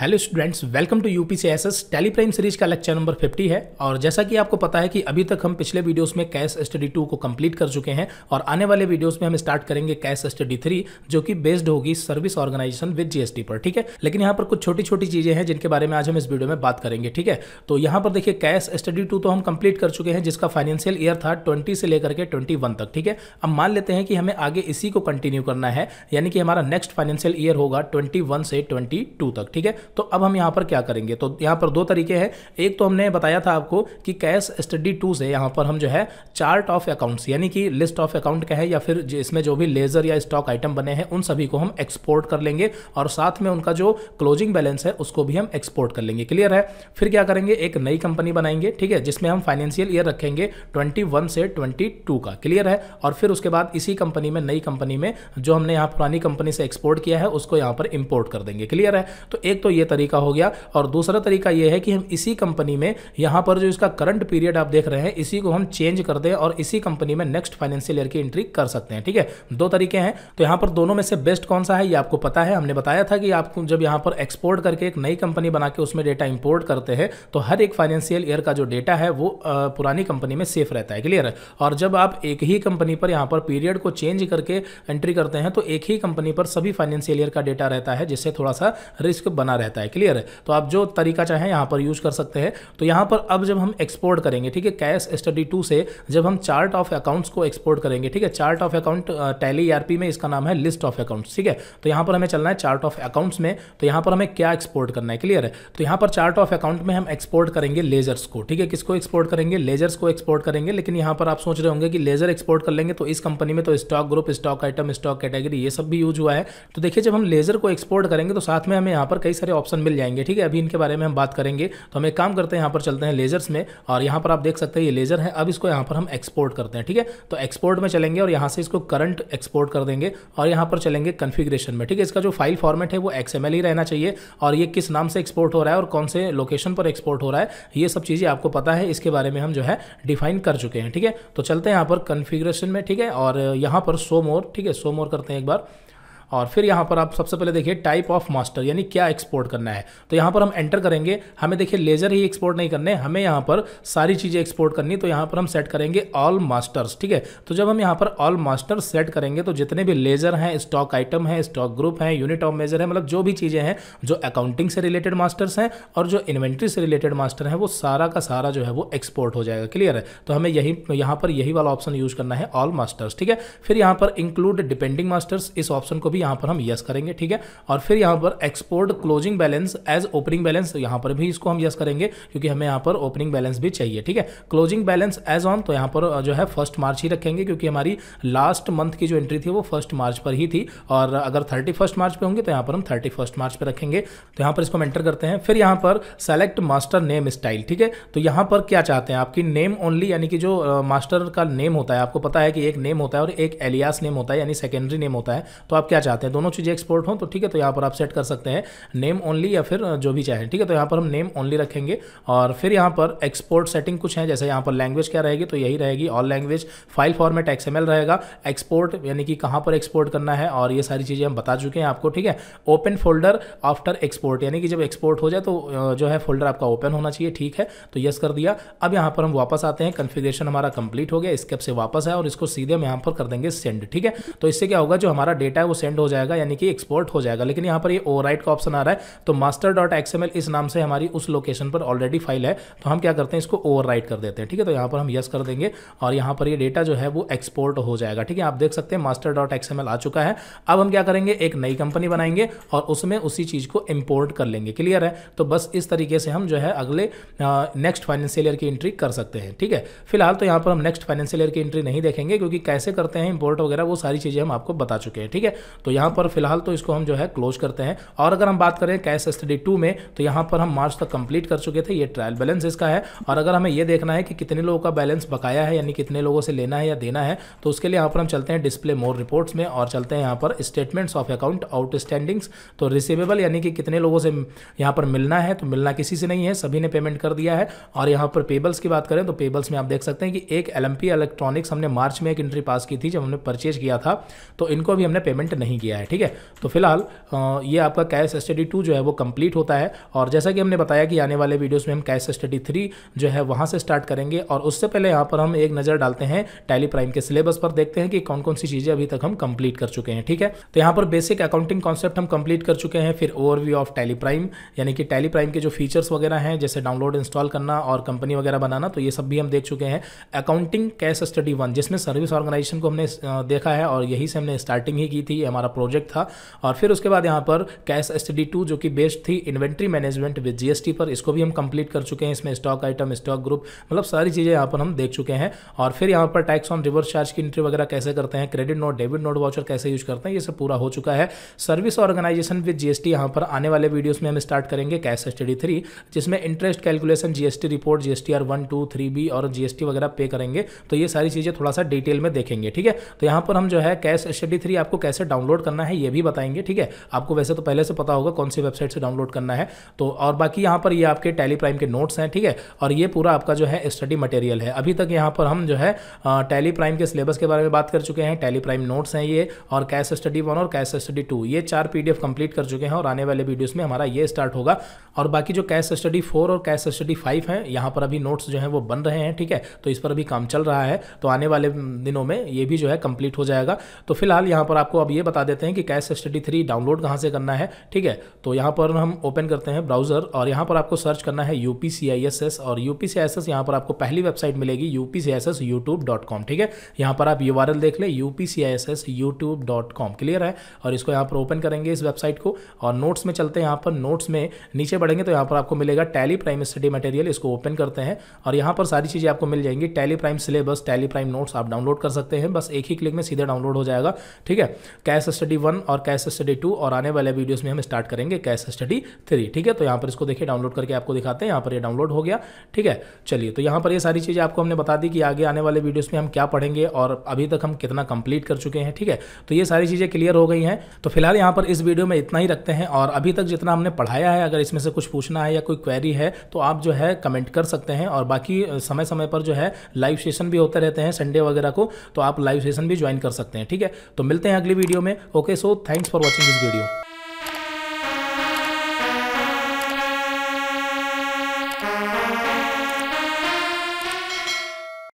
hello students welcome to UPCSS Tally Prime series का lecture number 50 है और जैसा कि आपको पता है कि अभी तक हम पिछले वीडियोस में कैश स्टडी टू को कंप्लीट कर चुके हैं और आने वाले वीडियोस में हम स्टार्ट करेंगे कैश स्टडी थ्री जो कि बेस्ड होगी सर्विस ऑर्गेनाइजेशन विद जीएसटी पर ठीक है लेकिन यहाँ पर कुछ छोटी छोटी चीजें हैं जिनके बारे में आज हम इस वीडियो में बात करेंगे ठीक है तो यहाँ पर देखिए कैश स्टडी टू तो हम कंप्लीट कर चुके हैं जिसका फाइनेंशियल ईयर था ट्वेंटी से लेकर के ट्वेंटी तक ठीक है अब मान लेते हैं कि हमें आगे इसी को कंटिन्यू करना है यानी कि हमारा नेक्स्ट फाइनेंशियल ईयर होगा ट्वेंटी से ट्वेंटी तक ठीक है तो अब हम यहाँ पर क्या करेंगे तो यहाँ पर दो तरीके हैं एक तो हमने बताया था आपको कि कैश स्टडी टू से यहाँ पर हम जो है चार्ट ऑफ अकाउंट्स यानी कि लिस्ट ऑफ अकाउंट है या फिर इसमें जो भी लेजर या स्टॉक आइटम बने हैं उन सभी को हम एक्सपोर्ट कर लेंगे और साथ में उनका जो क्लोजिंग बैलेंस है उसको भी हम एक्सपोर्ट कर लेंगे क्लियर है फिर क्या करेंगे एक नई कंपनी बनाएंगे ठीक है जिसमें हम फाइनेंशियल ईयर रखेंगे ट्वेंटी से ट्वेंटी का क्लियर है और फिर उसके बाद इसी कंपनी में नई कंपनी में जो हमने यहाँ पुरानी कंपनी से एक्सपोर्ट किया है उसको यहाँ पर इम्पोर्ट कर देंगे क्लियर है तो एक तो ये तरीका हो गया और दूसरा तरीका ये है कि हम इसी कंपनी में यहाँ पर जो इसका करंट पीरियड आप देख रहे हैं इसी को हम चेंज कर दें और इसी कंपनी में नेक्स्ट फाइनेंशियल ईयर की एंट्री कर सकते हैं ठीक है दो तरीके हैं तो यहाँ पर दोनों में से बेस्ट कौन सा है ये आपको पता है हमने बताया था कि आप जब यहाँ पर एक्सपोर्ट करके एक नई कंपनी बना के उसमें डेटा इंपोर्ट करते हैं तो हर एक फाइनेंशियल ईयर का जो डेटा है वो पुरानी कंपनी में सेफ रहता है क्लियर है और जब आप एक ही कंपनी पर यहाँ पर पीरियड को चेंज करके एंट्री करते हैं तो एक ही कंपनी पर सभी फाइनेंशियल ईयर का डेटा रहता है जिससे थोड़ा सा रिस्क बना रहता है रहता है क्लियर है तो आप जो तरीका चाहें यहाँ पर यूज़ कर सकते हैं तो यहाँ पर अब जब हम एक्सपोर्ट करेंगे ठीक है कैश स्टडी टू से जब हम चार्ट ऑफ अकाउंट्स को एक्सपोर्ट करेंगे ठीक है चार्ट ऑफ अकाउंट टैली ई में इसका नाम है लिस्ट ऑफ अकाउंट्स ठीक है तो यहाँ पर हमें चलना है चार्ट ऑफ अकाउंट्स में तो यहाँ पर हमें क्या एक्सपोर्ट करना है क्लियर है तो यहाँ पर चार्ट ऑफ अकाउंट में हम एक्सपोर्ट करेंगे लेजर्स को ठीक है किसको एक्सपोर्ट करेंगे लेजर्स को एक्सपोर्ट करेंगे लेकिन यहाँ पर आप सोच रहे होंगे कि लेजर एक्सपोर्ट कर लेंगे तो इस कंपनी में तो stock group stock item stock category ये सब भी यूज हुआ है तो देखिए जब हम लेजर को एक्सपोर्ट करेंगे तो साथ में हमें यहाँ पर कई सारे ऑप्शन मिल जाएंगे ठीक है अभी इनके बारे में हम बात करेंगे तो हम एक काम करते हैं यहाँ पर चलते हैं लेजर्स में और यहाँ पर आप देख सकते हैं ये लेजर है अब इसको यहाँ पर हम एक्सपोर्ट करते हैं ठीक है तो एक्सपोर्ट में चलेंगे और यहाँ से इसको करंट एक्सपोर्ट कर देंगे और यहाँ पर चलेंगे कन्फिग्रेशन में ठीक है इसका जो फाइल फॉर्मेट है वो एक्स ही रहना चाहिए और ये किस नाम से एक्सपोर्ट हो रहा है और कौन से लोकेशन पर एक्सपोर्ट हो रहा है ये सब चीज़ें आपको पता है इसके बारे में हम जो है डिफाइन कर चुके हैं ठीक है तो चलते हैं यहाँ पर कन्फिग्रेशन में ठीक है और यहाँ पर सो मोर ठीक है सो मोर करते हैं एक बार और फिर यहाँ पर आप सबसे पहले देखिए टाइप ऑफ मास्टर यानी क्या एक्सपोर्ट करना है तो यहाँ पर हम एंटर करेंगे हमें देखिए लेजर ही एक्सपोर्ट नहीं करने हमें यहाँ पर सारी चीज़ें एक्सपोर्ट करनी तो यहाँ पर हम सेट करेंगे ऑल मास्टर्स ठीक है तो जब हम यहाँ पर ऑल मास्टर्स सेट करेंगे तो जितने भी लेजर हैं स्टॉक आइटम हैं स्टॉक ग्रुप है यूनिट ऑफ मेजर है मतलब जो भी चीज़ें हैं जो अकाउंटिंग से रिलेटेड मास्टर्स हैं और जो इन्वेंट्री से रिलेटेड मास्टर हैं वो सारा का सारा जो है वो एक्सपोर्ट हो जाएगा क्लियर है तो हमें यही यहाँ पर यही वाला ऑप्शन यूज करना है ऑल मास्टर्स ठीक है फिर यहाँ पर इंक्लूड डिपेंडिंग मास्टर्स इस ऑप्शन को भी भी यहाँ पर हम यस करेंगे ठीक है और फिर यहाँ पर export closing balance as opening balance यहाँ पर भी इसको हम यस करेंगे क्योंकि हमें यहाँ पर ओपनिंग बैलेंस भी चाहिए ठीक है क्लोजिंग बैलेंस एज ऑन तो यहाँ पर जो है फर्स्ट मार्च ही रखेंगे क्योंकि हमारी लास्ट मंथ की जो एंट्री थी वो फर्स्ट मार्च पर ही थी और अगर थर्टी मार्च पर होंगे तो यहाँ पर हम थर्टी मार्च पर रखेंगे तो यहाँ पर इसको हम एंटर करते हैं फिर यहाँ पर सेलेक्ट मास्टर नेम स्टाइल ठीक है तो यहाँ पर क्या चाहते हैं आपकी नेम ओनली यानी कि जो मास्टर का नेम होता है आपको पता है कि एक नेम होता है और एक एलियास नेम होता है यानी सेकेंडरी नेम होता है तो आप क्या चाहते हैं दोनों चीज़ें एक्सपोर्ट हों तो ठीक है तो यहाँ पर आप सेट कर सकते हैं नेम ओनली या फिर जो भी चाहे ठीक है तो यहाँ पर हम नेम ओनली रखेंगे और फिर यहाँ पर एक्सपोर्ट सेटिंग कुछ है जैसे यहाँ पर लैंग्वेज क्या रहेगी तो यही रहेगी all language file format X रहेगा एक्सपोर्ट यानी कि कहाँ पर एक्सपोर्ट करना है और ये सारी चीज़ें हम बता चुके हैं आपको ठीक है ओपन फोल्डर आफ्टर एक्सपोर्ट यानी कि जब एक्सपोर्ट हो जाए तो जो है फोल्डर आपका ओपन होना चाहिए ठीक है तो यस कर दिया अब यहाँ पर हम वापस आते हैं कन्फिग्रेशन हमारा कंप्लीट हो गया स्केप से वापस है और इसको सीधे हम यहाँ पर कर देंगे सेंड ठीक है तो इससे क्या होगा जो हमारा डेटा है वो सेंड सेंड हो जाएगा यानी कि एक्सपोर्ट हो जाएगा लेकिन यहाँ पर ये ओ का ऑप्शन आ रहा है तो मास्टर डॉट एक्सएमएल इस नाम से हमारी उस लोकेशन पर ऑलरेडी फाइल है तो हम क्या करते हैं इसको ओवर कर देते हैं ठीक है तो यहाँ पर हम यस कर देंगे और यहाँ पर ये डेटा जो है वो एक्सपोर्ट हो जाएगा ठीक है आप देख सकते हैं मास्टर डॉट एक्सएमएल आ चुका है अब हम क्या करेंगे एक नई कंपनी बनाएंगे और उसमें उसी चीज़ को इम्पोर्ट कर लेंगे क्लियर है तो बस इस तरीके से हम जो है अगले नेक्स्ट फाइनेंशियल ईयर की एंट्री कर सकते हैं ठीक है फिलहाल तो यहाँ पर हम नेक्स्ट फाइनेंशियल ईयर की एंट्री नहीं देखेंगे क्योंकि कैसे करते हैं इम्पोर्ट वगैरह वो सारी चीज़ें हम आपको बता चुके हैं ठीक है तो तो यहाँ पर फिलहाल तो इसको हम जो है क्लोज करते हैं और अगर हम बात करें कैश स्टडी टू में तो यहाँ पर हम मार्च तक कंप्लीट कर चुके थे ये ट्रायल बैलेंस इसका है और अगर हमें ये देखना है कि कितने लोगों का बैलेंस बकाया है यानी कितने लोगों से लेना है या देना है तो उसके लिए यहाँ पर हम चलते हैं डिस्प्ले मोर रिपोर्ट्स में और चलते हैं यहाँ पर स्टेटमेंट्स ऑफ अकाउंट आउटस्टैंडिंग्स तो रिसिवेबल यानी कि कितने लोगों से यहाँ पर मिलना है तो मिलना किसी से नहीं है सभी ने पेमेंट कर दिया है और यहाँ पर पेबल्स की बात करें तो पेबल्स में आप देख सकते हैं कि एक एल इलेक्ट्रॉनिक्स हमने मार्च में एक एंट्री पास की थी जब हमने परचेज किया था तो इनको भी हमने पेमेंट नहीं नहीं किया है ठीक है तो फिलहाल ये आपका कैश स्टडी टू जो है वो कंप्लीट होता है और जैसा कि हमने बताया कि आने वाले वीडियोस में हम कैश स्टडी थ्री जो है वहाँ से स्टार्ट करेंगे और उससे पहले यहाँ पर हम एक नज़र डालते हैं टैली प्राइम के सिलेबस पर देखते हैं कि कौन कौन सी चीज़ें अभी तक हम कंप्लीट कर चुके हैं ठीक है तो यहाँ पर बेसिक अकाउंटिंग कॉन्सेप्ट हम कंप्लीट कर चुके हैं फिर ओवरव्यू ऑफ टैली प्राइम यानी कि टैली प्राइम के जो फीचर्स वगैरह हैं जैसे डाउनलोड इंस्टॉल करना और कंपनी वगैरह बनाना तो ये सब भी हम देख चुके हैं अकाउंटिंग कैश स्टडी वन जिसमें सर्विस ऑर्गेनाइजेशन को हमने देखा है और यही से हमने स्टार्टिंग ही की थी एम हमारा प्रोजेक्ट था और फिर उसके बाद यहाँ पर कैश स्टडी टू जो कि बेस्ड थी इन्वेंट्री मैनेजमेंट विद जीएसटी पर इसको भी हम कंप्लीट कर चुके हैं इसमें स्टॉक आइटम स्टॉक ग्रुप मतलब सारी चीज़ें यहाँ पर हम देख चुके हैं और फिर यहाँ पर टैक्स ऑन रिवर्स चार्ज की एंट्री वगैरह कैसे करते हैं credit note debit note voucher कैसे यूज करते हैं ये सब पूरा हो चुका है सर्विस ऑर्गेनाइजेशन विद जीएसटी यहाँ पर आने वाले वीडियोज में हम स्टार्ट करेंगे कैश स्टडी थ्री जिसमें interest calculation GST report GST R one two three B और जीएसटी वगैरह पे करेंगे तो ये सारी चीज़ें थोड़ा सा डिटेल में देखेंगे ठीक है तो यहाँ पर हम जो है कैश स्टडी थ्री आपको कैसे डाउनलोड डाउनलोड करना है ये भी बताएंगे ठीक है आपको वैसे तो पहले से पता होगा कौन सी वेबसाइट से डाउनलोड करना है तो और बाकी यहाँ पर ये आपके टैली प्राइम के नोट्स हैं ठीक है और ये पूरा आपका जो है स्टडी मटेरियल है अभी तक यहाँ पर हम जो है टैली प्राइम के सिलेबस के बारे में बात कर चुके हैं टैली प्राइम नोट्स हैं ये और कैश स्टडी वन और कैश स्टडी टू ये चार पीडीएफ कंप्लीट कर चुके हैं और आने वाले वीडियोस में हमारा ये स्टार्ट होगा और बाकी जो कैश स्टडी फोर और कैश स्टडी फाइव है यहाँ पर अभी नोट्स जो है वो बन रहे हैं ठीक है तो इस पर अभी काम चल रहा है तो आने वाले दिनों में ये भी जो है कंप्लीट हो जाएगा तो फिलहाल यहाँ पर आपको अब ये बता बता देते हैं कि कैश स्टडी थ्री डाउनलोड कहाँ से करना है ठीक है तो यहाँ पर हम ओपन करते हैं ब्राउजर और यहाँ पर आपको सर्च करना है U P C I S S और U P C I S S यहाँ पर आपको पहली वेबसाइट मिलेगी U P C I S S YouTube dot com ठीक है यहाँ पर आप यू आर एल देख लें U P C I S S YouTube dot com clear है और इसको यहाँ पर ओपन करेंगे इस वेबसाइट को और नोट्स में चलते हैं यहाँ पर नोट्स में नीचे बढ़ेंगे तो यहाँ पर आपको मिलेगा टैली प्राइम स्टडी मटेरियल इसको ओपन करते हैं और यहाँ पर सारी चीज़ें आपको मिल जाएंगी Tally Prime syllabus Tally Prime notes आप डाउनलोड कर सकते हैं बस एक ही क्लिक में सीधे डाउनलोड हो जाएगा ठीक है कैश कैश स्टडी वन और कैश स्टडी टू और आने वाले वीडियोस में हम स्टार्ट करेंगे कैश स्टडी थ्री ठीक है तो यहाँ पर इसको देखिए डाउनलोड करके आपको दिखाते हैं यहाँ पर ये डाउनलोड हो गया ठीक है चलिए तो यहाँ पर ये सारी चीज़ें आपको हमने बता दी कि आगे आने वाले वीडियोज़ में हम क्या पढ़ेंगे और अभी तक हम कितना कंप्लीट कर चुके हैं ठीक है तो ये सारी चीज़ें क्लियर हो गई हैं तो फिलहाल यहाँ पर इस वीडियो में इतना ही रखते हैं और अभी तक जितना हमने पढ़ाया है अगर इसमें से कुछ पूछना है या कोई क्वेरी है तो आप जो है कमेंट कर सकते हैं और बाकी समय समय पर जो है लाइव सेशन भी होते रहते हैं संडे वगैरह को तो आप लाइव सेशन भी ज्वाइन कर सकते हैं ठीक है तो मिलते हैं अगली वीडियो में okay so thanks for watching this video